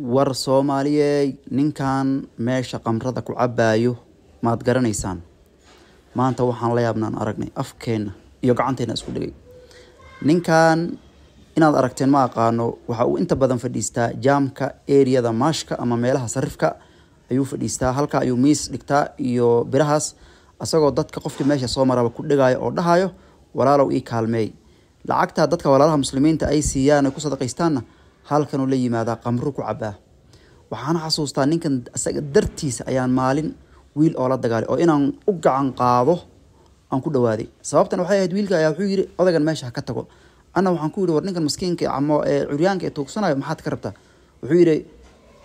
war soomaaliyeey ninkan meesha qamrada ku cabaayo maad garanaysaan maanta waxaan la yaabnaan aragnay afkeenna iyo gacanteena isku dhigay ninkan inaad aragteen ma aqaano waxa uu inta badan fadhiistaa jaamka eriyada maashka ama meelaha sarifka ayuu fadhiistaa halka ayuu miis dhigtaa iyo birahaas asagoo dadka qofkii meesha soo maraba ku dhigaayo oo dhahayo walaalow ii kaalmeey lacagtaa dadka walaalaha muslimiinta ay siiyaan ay ku sadaqaystaanna halkanuu la yimaadaa qamru ku cabaa waxaana xasuustaa ninkan isaga dartiisa ayaan maalin wiil oo la dagaalay oo inaan u gacan qaado aan ku dhawaaday sababtan waxay ahayd wiilka ayaa wuxuu yidhi odagan meesha ha ka tago anna waxaan ku yidhi war ninkan maskiinka ama ee curyaanka ee tuugsanayo maxaad ka rabtaa wuxuu yidhi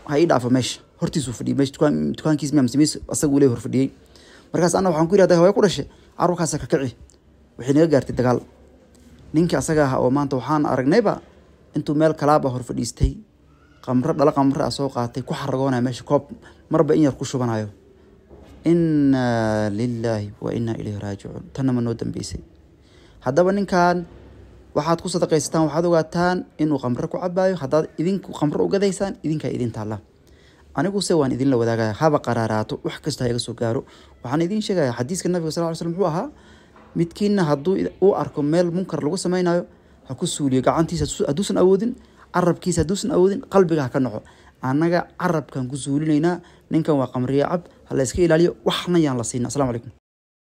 ha ii dhaafo meesha hortiisuu fadhiyay meesha dukaan dukaankiis maamsamiis asagu lee horfadhiyey markaas anna waxaan ku yidhi hadday ku dhashay carurkaasa ka kici waxay naga gaartay dagaal ninkii asaga ahaa oo maanta waxaan aragnayba intuu meel kalaaba hor fadhiistay qamro dhalo qamro a ah soo qaatay ku xaragoonaya meesha koob marba in yar ku shubanayo innaa lilaahi wa innaa ilayhi raajicuun tanna noo dambeysay haddaba ninkan waxaad ku sadaqaysataan waxaad ogaataan inuu qamre ku cabaayo haddaad idinku qamro ugadaysaan idinkaa idin taalla aniguse waan idinla wadaagaya haba qaraaraato wax kasta iga soo gaaro waxaan idiin sheegaya xadiiska nabiga sal ly slm muxuu ahaa midkiina hadduu u arko meel munkar lagu samaynayo ha ku suuliyo gacantiisa hadduusan awoodin carabkiisa hadduusan awoodin qalbiga ha ka noco annaga carabkan ku suulinaynaa ninkan waa qamriya cab ha la ilaaliyo waxna yaan la siina asalamu calaykum